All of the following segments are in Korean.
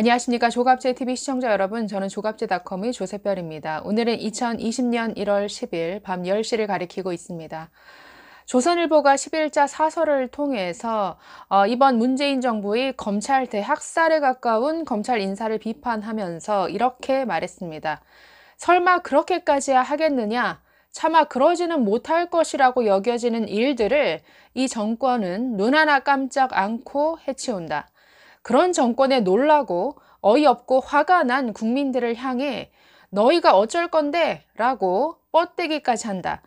안녕하십니까 조갑제 TV 시청자 여러분 저는 조갑제닷컴의 조세별입니다. 오늘은 2020년 1월 10일 밤 10시를 가리키고 있습니다. 조선일보가 11자 사설을 통해서 어, 이번 문재인 정부의 검찰 대학살에 가까운 검찰 인사를 비판하면서 이렇게 말했습니다. 설마 그렇게까지야 하겠느냐? 차마 그러지는 못할 것이라고 여겨지는 일들을 이 정권은 눈 하나 깜짝 않고 해치운다. 그런 정권에 놀라고 어이없고 화가 난 국민들을 향해 너희가 어쩔 건데 라고 뻗대기까지 한다.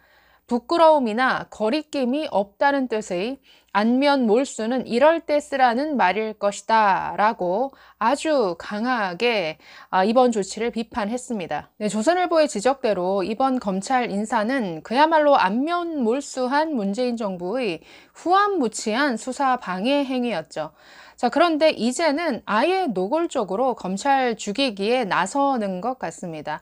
부끄러움이나 거리낌이 없다는 뜻의 안면 몰수는 이럴 때 쓰라는 말일 것이다 라고 아주 강하게 아, 이번 조치를 비판했습니다. 네, 조선일보의 지적대로 이번 검찰 인사는 그야말로 안면 몰수한 문재인 정부의 후한무치한 수사 방해 행위였죠. 자, 그런데 이제는 아예 노골적으로 검찰 죽이기에 나서는 것 같습니다.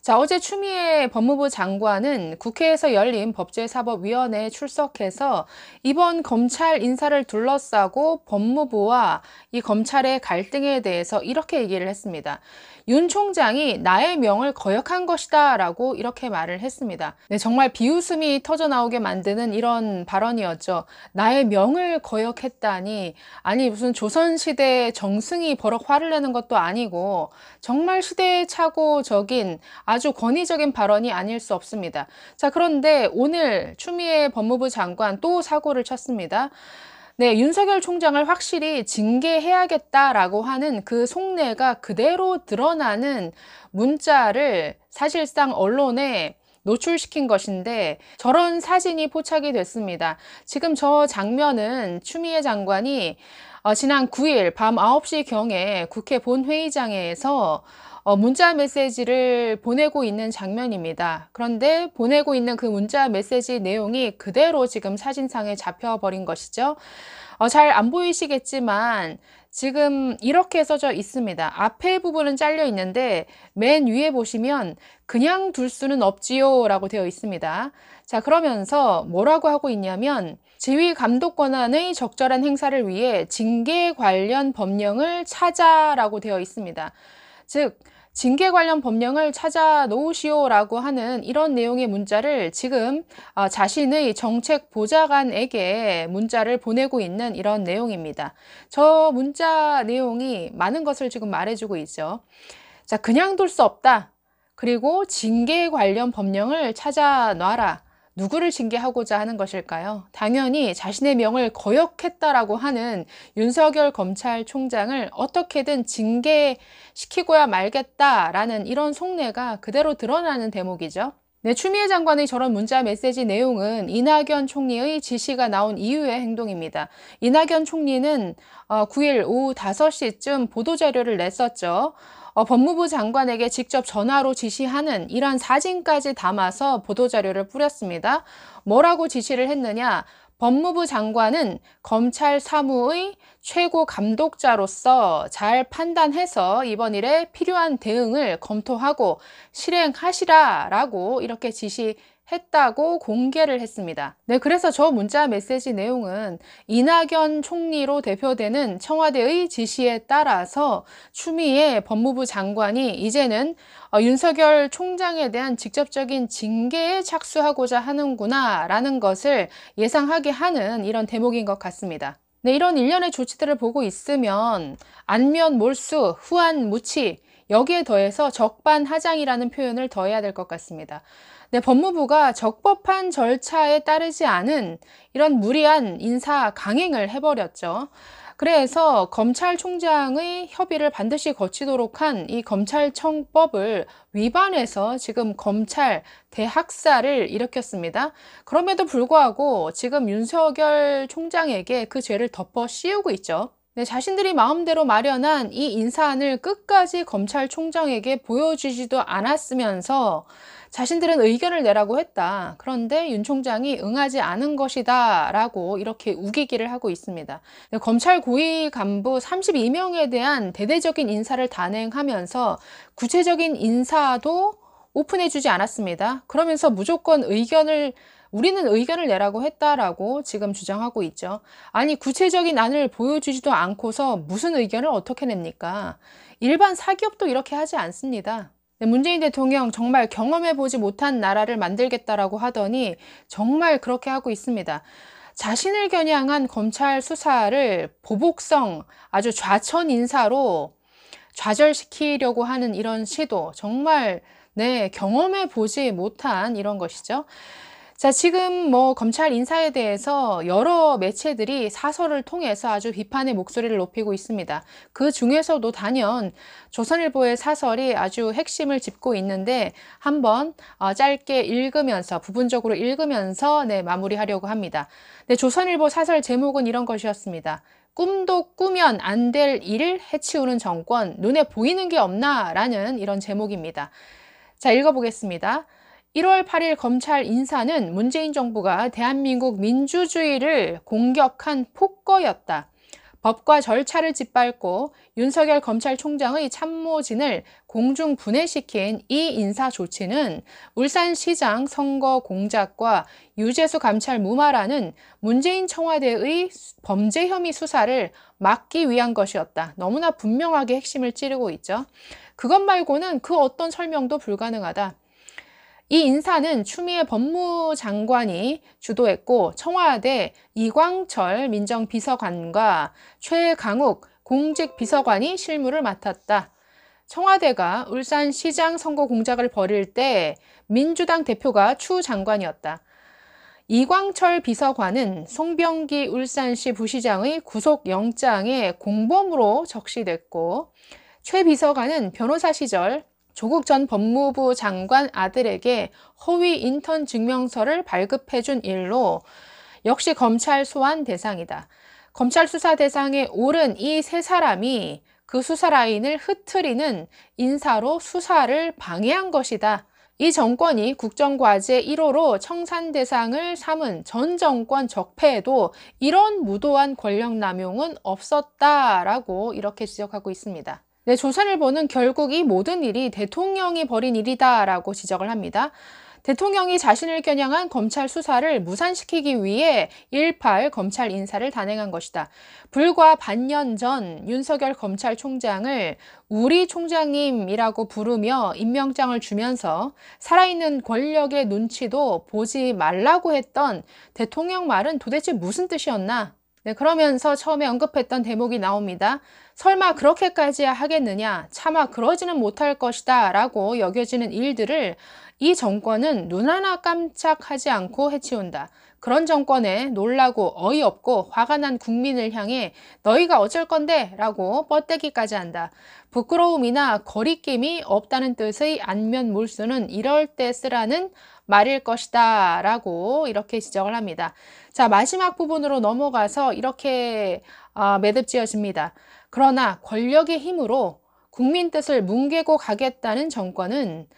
자, 어제 추미애 법무부 장관은 국회에서 열린 법제사법위원회에 출석해서 이번 검찰 인사를 둘러싸고 법무부와 이 검찰의 갈등에 대해서 이렇게 얘기를 했습니다. 윤 총장이 나의 명을 거역한 것이다 라고 이렇게 말을 했습니다. 네, 정말 비웃음이 터져나오게 만드는 이런 발언이었죠. 나의 명을 거역했다니 아니 무슨 조선시대 정승이 버럭 화를 내는 것도 아니고 정말 시대의 착오적인 아주 권위적인 발언이 아닐 수 없습니다. 자 그런데 오늘 추미애 법무부 장관 또 사고를 쳤습니다. 네, 윤석열 총장을 확실히 징계해야겠다라고 하는 그 속내가 그대로 드러나는 문자를 사실상 언론에 노출시킨 것인데 저런 사진이 포착이 됐습니다. 지금 저 장면은 추미애 장관이 어, 지난 9일 밤 9시경에 국회 본회의장에서 어, 문자 메시지를 보내고 있는 장면입니다. 그런데 보내고 있는 그 문자 메시지 내용이 그대로 지금 사진상에 잡혀버린 것이죠. 어, 잘 안 보이시겠지만 지금 이렇게 써져 있습니다. 앞에 부분은 잘려 있는데 맨 위에 보시면 그냥 둘 수는 없지요 라고 되어 있습니다. 자 그러면서 뭐라고 하고 있냐면 지휘 감독 권한의 적절한 행사를 위해 징계 관련 법령을 찾아라고 되어 있습니다. 즉 징계 관련 법령을 찾아 놓으시오라고 하는 이런 내용의 문자를 지금 어, 자신의 정책 보좌관에게 문자를 보내고 있는 이런 내용입니다. 저 문자 내용이 많은 것을 지금 말해주고 있죠. 자, 그냥 둘 수 없다. 그리고 징계 관련 법령을 찾아 놔라. 누구를 징계하고자 하는 것일까요? 당연히 자신의 명을 거역했다라고 하는 윤석열 검찰총장을 어떻게든 징계시키고야 말겠다라는 이런 속내가 그대로 드러나는 대목이죠. 네, 추미애 장관의 저런 문자 메시지 내용은 이낙연 총리의 지시가 나온 이후의 행동입니다. 이낙연 총리는 9일 어, 오후 5시쯤 보도자료를 냈었죠. 어, 법무부 장관에게 직접 전화로 지시하는 이런 사진까지 담아서 보도자료를 뿌렸습니다. 뭐라고 지시를 했느냐? 법무부 장관은 검찰 사무의 최고 감독자로서 잘 판단해서 이번 일에 필요한 대응을 검토하고 실행하시라라고 이렇게 지시 했다고 공개를 했습니다. 네, 그래서 저 문자 메시지 내용은 이낙연 총리로 대표되는 청와대의 지시에 따라서 추미애 법무부 장관이 이제는 어, 윤석열 총장에 대한 직접적인 징계에 착수하고자 하는구나 라는 것을 예상하게 하는 이런 대목인 것 같습니다. 네, 이런 일련의 조치들을 보고 있으면 안면 몰수, 후한 무치, 여기에 더해서 적반하장이라는 표현을 더해야 될 것 같습니다. 네, 법무부가 적법한 절차에 따르지 않은 이런 무리한 인사 강행을 해버렸죠. 그래서 검찰총장의 협의를 반드시 거치도록 한 이 검찰청법을 위반해서 지금 검찰 대학살을 일으켰습니다. 그럼에도 불구하고 지금 윤석열 총장에게 그 죄를 덮어 씌우고 있죠. 네, 자신들이 마음대로 마련한 이 인사안을 끝까지 검찰총장에게 보여주지도 않았으면서 자신들은 의견을 내라고 했다. 그런데 윤 총장이 응하지 않은 것이다. 라고 이렇게 우기기를 하고 있습니다. 검찰 고위 간부 32명에 대한 대대적인 인사를 단행하면서 구체적인 인사도 오픈해주지 않았습니다. 그러면서 무조건 의견을 우리는 의견을 내라고 했다라고 지금 주장하고 있죠. 아니 구체적인 안을 보여주지도 않고서 무슨 의견을 어떻게 냅니까? 일반 사기업도 이렇게 하지 않습니다. 네, 문재인 대통령 정말 경험해보지 못한 나라를 만들겠다라고 하더니 정말 그렇게 하고 있습니다. 자신을 겨냥한 검찰 수사를 보복성, 아주 좌천 인사로 좌절시키려고 하는 이런 시도, 정말 네, 경험해보지 못한 이런 것이죠. 자, 지금 뭐 검찰 인사에 대해서 여러 매체들이 사설을 통해서 아주 비판의 목소리를 높이고 있습니다. 그 중에서도 단연 조선일보의 사설이 아주 핵심을 짚고 있는데 한번 어, 짧게 읽으면서 부분적으로 읽으면서 네, 마무리하려고 합니다. 네, 조선일보 사설 제목은 이런 것이었습니다. 꿈도 꾸면 안 될 일을 해치우는 정권, 눈에 보이는 게 없나? 라는 이런 제목입니다. 자, 읽어보겠습니다. 1월 8일 검찰 인사는 문재인 정부가 대한민국 민주주의를 공격한 폭거였다. 법과 절차를 짓밟고 윤석열 검찰총장의 참모진을 공중 분해시킨 이 인사 조치는 울산시장 선거 공작과 유재수 감찰 무마라는 문재인 청와대의 범죄 혐의 수사를 막기 위한 것이었다. 너무나 분명하게 핵심을 찌르고 있죠. 그것 말고는 그 어떤 설명도 불가능하다. 이 인사는 추미애 법무장관이 주도했고 청와대 이광철 민정비서관과 최강욱 공직비서관이 실무를 맡았다. 청와대가 울산시장 선거 공작을 벌일 때 민주당 대표가 추 장관이었다. 이광철 비서관은 송병기 울산시 부시장의 구속영장에 공범으로 적시됐고 최 비서관은 변호사 시절 조국 전 법무부 장관 아들에게 허위 인턴 증명서를 발급해 준 일로 역시 검찰 소환 대상이다. 검찰 수사 대상에 오른 이 세 사람이 그 수사 라인을 흐트리는 인사로 수사를 방해한 것이다. 이 정권이 국정과제 1호로 청산 대상을 삼은 전 정권 적폐에도 이런 무도한 권력 남용은 없었다라고 이렇게 지적하고 있습니다. 네, 조선일보는 결국 이 모든 일이 대통령이 벌인 일이다라고 지적을 합니다. 대통령이 자신을 겨냥한 검찰 수사를 무산시키기 위해 18 검찰 인사를 단행한 것이다. 불과 반년 전 윤석열 검찰총장을 우리 총장님이라고 부르며 임명장을 주면서 살아있는 권력의 눈치도 보지 말라고 했던 대통령 말은 도대체 무슨 뜻이었나? 네, 그러면서 처음에 언급했던 대목이 나옵니다. 설마 그렇게까지 하겠느냐, 차마 그러지는 못할 것이다 라고 여겨지는 일들을 이 정권은 눈 하나 깜짝하지 않고 해치운다. 그런 정권에 놀라고 어이없고 화가 난 국민을 향해 너희가 어쩔 건데 라고 뻗대기까지 한다. 부끄러움이나 거리낌이 없다는 뜻의 안면 몰수는 이럴 때 쓰라는 말일 것이다 라고 이렇게 지적을 합니다. 자 마지막 부분으로 넘어가서 이렇게 아, 매듭지어집니다. 그러나 권력의 힘으로 국민 뜻을 뭉개고 가겠다는 정권은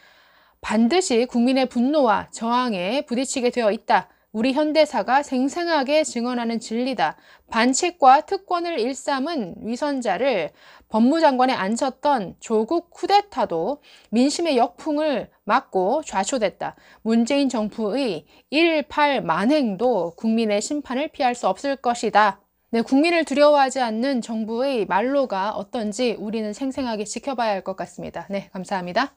반드시 국민의 분노와 저항에 부딪히게 되어 있다. 우리 현대사가 생생하게 증언하는 진리다. 반칙과 특권을 일삼은 위선자를 법무장관에 앉혔던 조국 쿠데타도 민심의 역풍을 막고 좌초됐다. 문재인 정부의 1.8 만행도 국민의 심판을 피할 수 없을 것이다. 네, 국민을 두려워하지 않는 정부의 말로가 어떤지 우리는 생생하게 지켜봐야 할 것 같습니다. 네, 감사합니다.